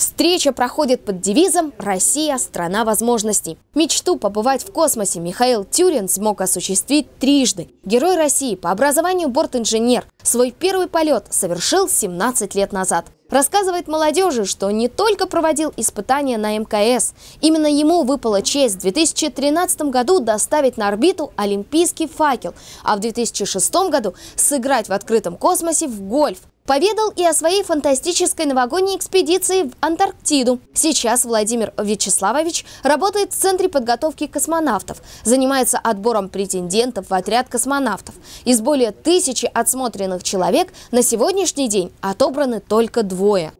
Встреча проходит под девизом «Россия – страна возможностей». Мечту побывать в космосе Михаил Тюрин смог осуществить трижды. Герой России по образованию борт-инженер. Свой первый полет совершил 17 лет назад. Рассказывает молодежи, что не только проводил испытания на МКС. Именно ему выпала честь в 2013 году доставить на орбиту олимпийский факел, а в 2006 году сыграть в открытом космосе в гольф. Поведал и о своей фантастической новогодней экспедиции в Антарктиду. Сейчас Владимир Вячеславович работает в Центре подготовки космонавтов, занимается отбором претендентов в отряд космонавтов. Из более тысячи отсмотренных человек на сегодняшний день отобраны только двое.